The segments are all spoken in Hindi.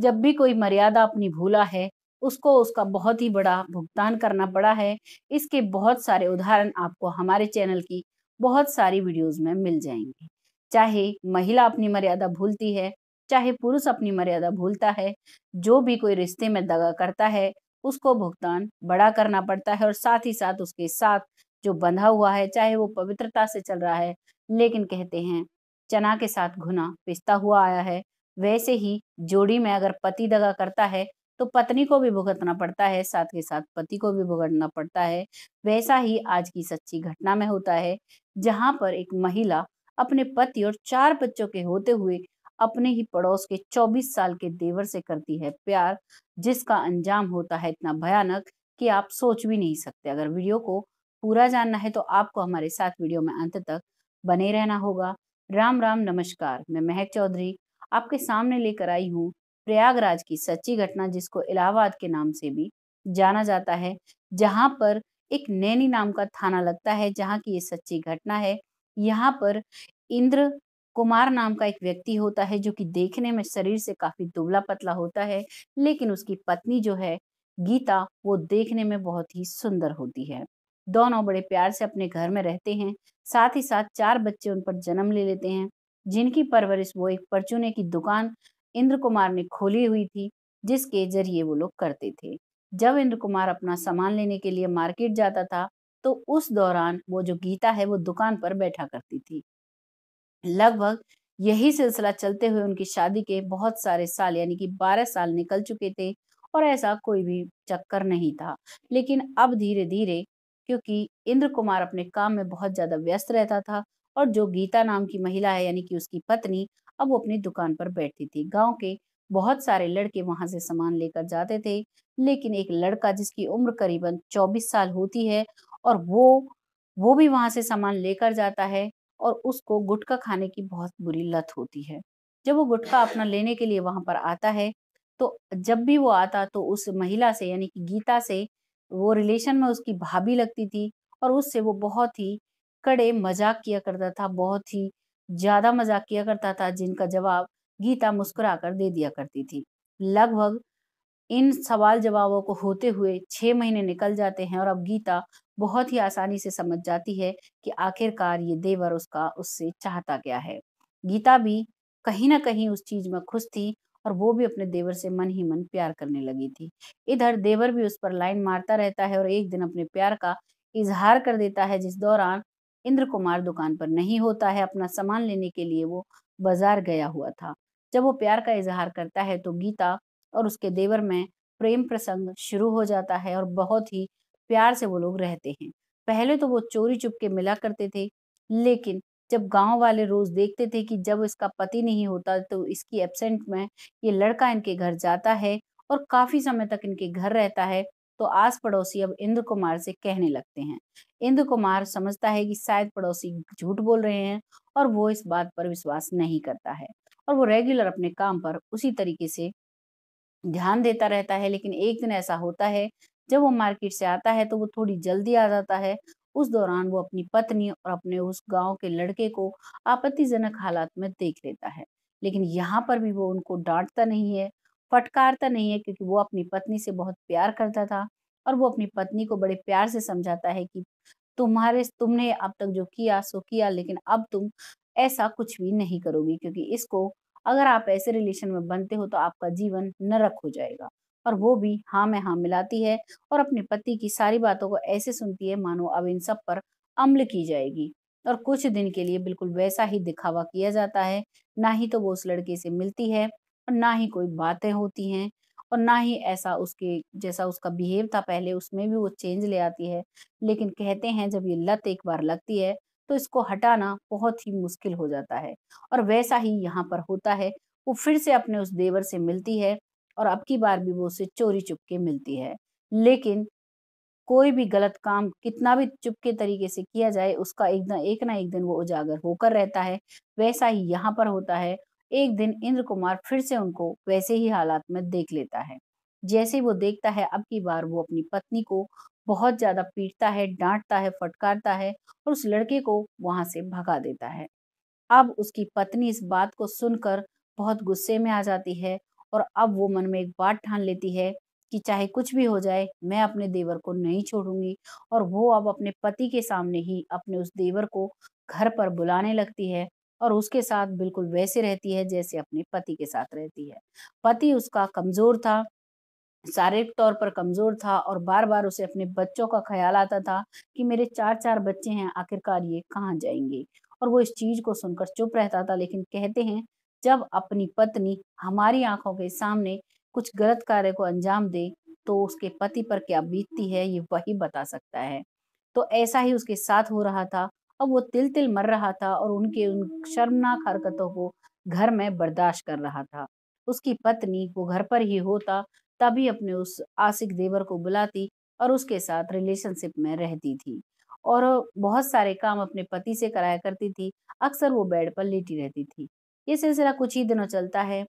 जब भी कोई मर्यादा अपनी भूला है उसको उसका बहुत ही बड़ा भुगतान करना पड़ा है इसके बहुत सारे उदाहरण आपको हमारे चैनल की बहुत सारी वीडियोस में मिल जाएंगे चाहे महिला अपनी मर्यादा भूलती है चाहे पुरुष अपनी मर्यादा भूलता है जो भी कोई रिश्ते में दगा करता है उसको भुगतान बड़ा करना पड़ता है और साथ ही साथ उसके साथ जो बंधा हुआ है चाहे वो पवित्रता से चल रहा है लेकिन कहते हैं चना के साथ घुना पिस्ता हुआ आया है वैसे ही जोड़ी में अगर पति दगा करता है तो पत्नी को भी भुगतना पड़ता है साथ के साथ पति को भी भुगतना पड़ता है वैसा ही आज की सच्ची घटना में होता है जहां पर एक महिला अपने पति और चार बच्चों के होते हुए अपने ही पड़ोस के 24 साल के देवर से करती है प्यार जिसका अंजाम होता है इतना भयानक कि आप सोच भी नहीं सकते अगर वीडियो को पूरा जानना है तो आपको हमारे साथ वीडियो में अंत तक बने रहना होगा राम राम नमस्कार मैं महक चौधरी आपके सामने लेकर आई हूँ प्रयागराज की सच्ची घटना जिसको इलाहाबाद के नाम से भी जाना जाता है जहाँ पर एक नैनी नाम का थाना लगता है जहाँ की ये सच्ची घटना है यहाँ पर इंद्र कुमार नाम का एक व्यक्ति होता है जो कि देखने में शरीर से काफी दुबला पतला होता है लेकिन उसकी पत्नी जो है गीता वो देखने में बहुत ही सुंदर होती है दोनों बड़े प्यार से अपने घर में रहते हैं साथ ही साथ चार बच्चे उन पर जन्म ले लेते हैं जिनकी परवरिश वो एक परचूने की दुकान इंद्र कुमार ने खोली हुई थी जिसके जरिए वो लोग करते थे जब इंद्र कुमार अपना सामान लेने के लिए मार्केट जाता था तो उस दौरान वो जो गीता है वो दुकान पर बैठा करती थी लगभग यही सिलसिला चलते हुए उनकी शादी के बहुत सारे साल यानी कि बारह साल निकल चुके थे और ऐसा कोई भी चक्कर नहीं था लेकिन अब धीरे धीरे क्योंकि इंद्र कुमार अपने काम में बहुत ज्यादा व्यस्त रहता था और जो गीता नाम की महिला है यानी कि उसकी पत्नी अब वो अपनी दुकान पर बैठती थी गांव के बहुत सारे लड़के वहां से सामान लेकर जाते थे लेकिन एक लड़का जिसकी उम्र करीबन 24 साल होती है और वो वो भी वहां से सामान लेकर जाता है और उसको गुटखा खाने की बहुत बुरी लत होती है जब वो गुटखा अपना लेने के लिए वहां पर आता है तो जब भी वो आता तो उस महिला से यानी कि गीता से वो रिलेशन में उसकी भाभी लगती थी और उससे वो बहुत ही कड़े मजाक किया करता था बहुत ही ज्यादा मजाक किया करता था जिनका जवाब गीता मुस्कुरा कर दे दिया करती थी लगभग इन सवाल जवाबों को होते हुए छह महीने निकल जाते हैं और अब गीता बहुत ही आसानी से समझ जाती है कि आखिरकार ये देवर उसका उससे चाहता क्या है गीता भी कहीं ना कहीं उस चीज में खुश थी और वो भी अपने देवर से मन ही मन प्यार करने लगी थी इधर देवर भी उस पर लाइन मारता रहता है और एक दिन अपने प्यार का इजहार कर देता है जिस दौरान इंद्र कुमार दुकान पर नहीं होता है अपना सामान लेने के लिए वो बाजार गया हुआ था जब वो प्यार का इजहार करता है तो गीता और उसके देवर में प्रेम प्रसंग शुरू हो जाता है और बहुत ही प्यार से वो लोग रहते हैं पहले तो वो चोरी चुप के मिला करते थे लेकिन जब गांव वाले रोज देखते थे कि जब इसका पति नहीं होता तो इसकी एबसेंट में ये लड़का इनके घर जाता है और काफी समय तक इनके घर रहता है तो आस पड़ोसी अब इंद्र कुमार से कहने लगते हैं इंद्र कुमार समझता है कि शायद पड़ोसी झूठ बोल रहे हैं और वो इस बात पर विश्वास नहीं करता है और वो रेगुलर अपने काम पर उसी तरीके से ध्यान देता रहता है लेकिन एक दिन ऐसा होता है जब वो मार्केट से आता है तो वो थोड़ी जल्दी आ जाता है उस दौरान वो अपनी पत्नी और अपने उस गांव के लड़के को आपत्तिजनक हालात में देख लेता है लेकिन यहाँ पर भी वो उनको डांटता नहीं है फटकारता तो नहीं है क्योंकि वो अपनी पत्नी से बहुत प्यार करता था और वो अपनी पत्नी को बड़े प्यार से समझाता है कि तुम्हारे तुमने अब तक जो किया सो किया लेकिन अब तुम ऐसा कुछ भी नहीं करोगी क्योंकि इसको अगर आप ऐसे रिलेशन में बनते हो तो आपका जीवन नरक हो जाएगा और वो भी हाँ में हाँ मिलाती है और अपने पति की सारी बातों को ऐसे सुनती है मानो अब इन सब पर अमल की जाएगी और कुछ दिन के लिए बिल्कुल वैसा ही दिखावा किया जाता है ना ही तो वो उस लड़के से मिलती है और ना ही कोई बातें होती हैं और ना ही ऐसा उसके जैसा उसका बिहेव था पहले उसमें भी वो चेंज ले आती है लेकिन कहते हैं जब ये लत एक बार लगती है तो इसको हटाना बहुत ही मुश्किल हो जाता है और वैसा ही यहाँ पर होता है वो फिर से अपने उस देवर से मिलती है और अब की बार भी वो उसे चोरी चुपके मिलती है लेकिन कोई भी गलत काम कितना भी चुपके तरीके से किया जाए उसका एक ना एक ना एक दिन वो उजागर होकर रहता है वैसा ही यहाँ पर होता है एक दिन इंद्र कुमार फिर से उनको वैसे ही हालात में देख लेता है जैसे वो देखता है अब की बार वो अपनी पत्नी को बहुत ज्यादा पीटता है डांटता है फटकारता है और उस लड़के को वहां से भगा देता है अब उसकी पत्नी इस बात को सुनकर बहुत गुस्से में आ जाती है और अब वो मन में एक बात ठान लेती है कि चाहे कुछ भी हो जाए मैं अपने देवर को नहीं छोड़ूंगी और वो अब अपने पति के सामने ही अपने उस देवर को घर पर बुलाने लगती है और उसके साथ बिल्कुल वैसे रहती है जैसे अपने पति के साथ रहती है पति उसका कमजोर था शारीरिक तौर पर कमजोर था और बार बार उसे अपने बच्चों का ख्याल आता था कि मेरे चार चार बच्चे हैं आखिरकार ये कहाँ जाएंगे और वो इस चीज को सुनकर चुप रहता था लेकिन कहते हैं जब अपनी पत्नी हमारी आंखों के सामने कुछ गलत कार्य को अंजाम दे तो उसके पति पर क्या बीतती है ये वही बता सकता है तो ऐसा ही उसके साथ हो रहा था अब वो तिल तिल मर रहा था और उनके उन शर्मनाक हरकतों को घर में बर्दाश्त कर रहा था उसकी पत्नी वो घर पर ही होता तभी अपने उस आशिक देवर को बुलाती और उसके साथ रिलेशनशिप में रहती थी और बहुत सारे काम अपने पति से कराया करती थी अक्सर वो बेड पर लेटी रहती थी ये सिलसिला कुछ ही दिनों चलता है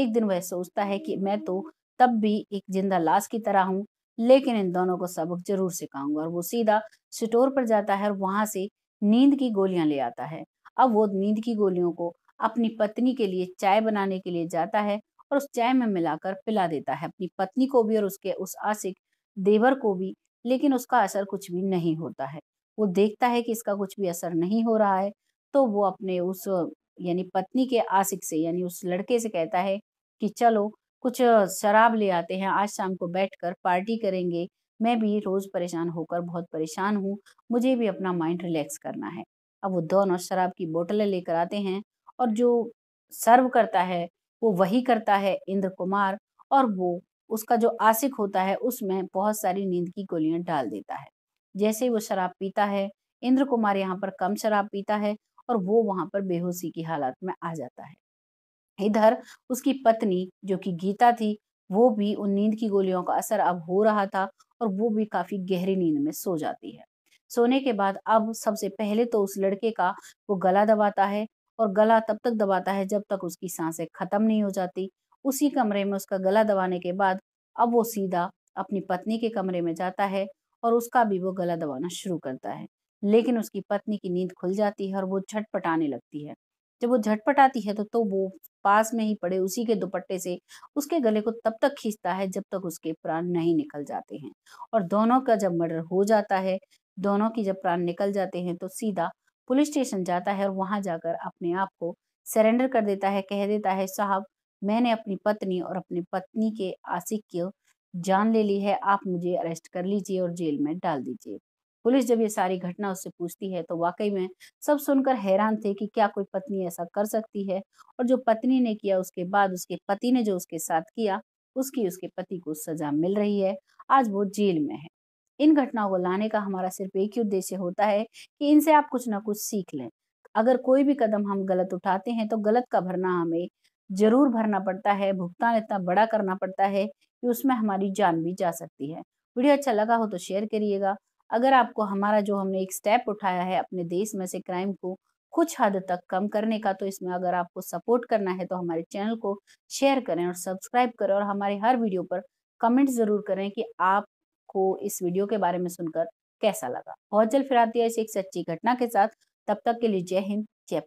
एक दिन वह सोचता है कि मैं तो तब भी एक जिंदा लाश की तरह हूँ लेकिन इन दोनों को सबक जरूर सिखाऊंगा और वो सीधा स्टोर पर जाता है और वहां से नींद की गोलियां ले आता है अब वो नींद की गोलियों को अपनी पत्नी के लिए चाय बनाने के लिए जाता है और उस चाय में मिलाकर पिला देता है अपनी पत्नी को भी और उसके उस आशिक देवर को भी लेकिन उसका असर कुछ भी नहीं होता है वो देखता है कि इसका कुछ भी असर नहीं हो रहा है तो वो अपने उस यानी पत्नी के आशिक से यानी उस लड़के से कहता है कि चलो कुछ शराब ले आते हैं आज शाम को बैठकर पार्टी करेंगे मैं भी रोज़ परेशान होकर बहुत परेशान हूँ मुझे भी अपना माइंड रिलैक्स करना है अब वो दोनों शराब की बोतलें लेकर आते हैं और जो सर्व करता है वो वही करता है इंद्र कुमार और वो उसका जो आशिक होता है उसमें बहुत सारी नींद की गोलियां डाल देता है जैसे ही वो शराब पीता है इंद्र कुमार यहाँ पर कम शराब पीता है और वो वहां पर बेहोशी की हालत में आ जाता है इधर उसकी पत्नी जो कि गीता थी वो भी उन नींद की गोलियों का असर अब हो रहा था और वो भी काफी गहरी नींद में सो जाती है सोने के बाद अब सबसे पहले तो उस लड़के का वो गला दबाता है और गला तब तक दबाता है जब तक उसकी सांसें खत्म नहीं हो जाती उसी कमरे में उसका गला दबाने के बाद अब वो सीधा अपनी पत्नी के कमरे में जाता है और उसका भी वो गला दबाना शुरू करता है लेकिन उसकी पत्नी की नींद खुल जाती है और वो झटपटाने लगती है जब वो झटपट आती है तो तो वो पास में ही पड़े उसी के दुपट्टे से उसके गले को तब तक खींचता है जब तक उसके प्राण नहीं निकल जाते हैं और दोनों का जब मर्डर हो जाता है दोनों की जब प्राण निकल जाते हैं तो सीधा पुलिस स्टेशन जाता है और वहां जाकर अपने आप को सरेंडर कर देता है कह देता है साहब मैंने अपनी पत्नी और अपनी पत्नी के आशिक की जान ले ली है आप मुझे अरेस्ट कर लीजिए और जेल में डाल दीजिए पुलिस जब ये सारी घटना उससे पूछती है तो वाकई में सब सुनकर हैरान थे कि क्या कोई पत्नी ऐसा कर सकती है और जो पत्नी ने किया उसके बाद उसके पति ने जो उसके साथ किया उसकी उसके पति को सजा मिल रही है आज वो जेल में है इन घटनाओं को लाने का हमारा सिर्फ एक ही उद्देश्य होता है कि इनसे आप कुछ ना कुछ सीख लें अगर कोई भी कदम हम गलत उठाते हैं तो गलत का भरना हमें जरूर भरना पड़ता है भुगतान इतना बड़ा करना पड़ता है कि उसमें हमारी जान भी जा सकती है वीडियो अच्छा लगा हो तो शेयर करिएगा अगर आपको हमारा जो हमने एक स्टेप उठाया है अपने देश में से क्राइम को कुछ हद तक कम करने का तो इसमें अगर आपको सपोर्ट करना है तो हमारे चैनल को शेयर करें और सब्सक्राइब करें और हमारे हर वीडियो पर कमेंट ज़रूर करें कि आपको इस वीडियो के बारे में सुनकर कैसा लगा बहुत जल्द फिर आती है इस एक सच्ची घटना के साथ तब तक के लिए जय हिंद जय भारत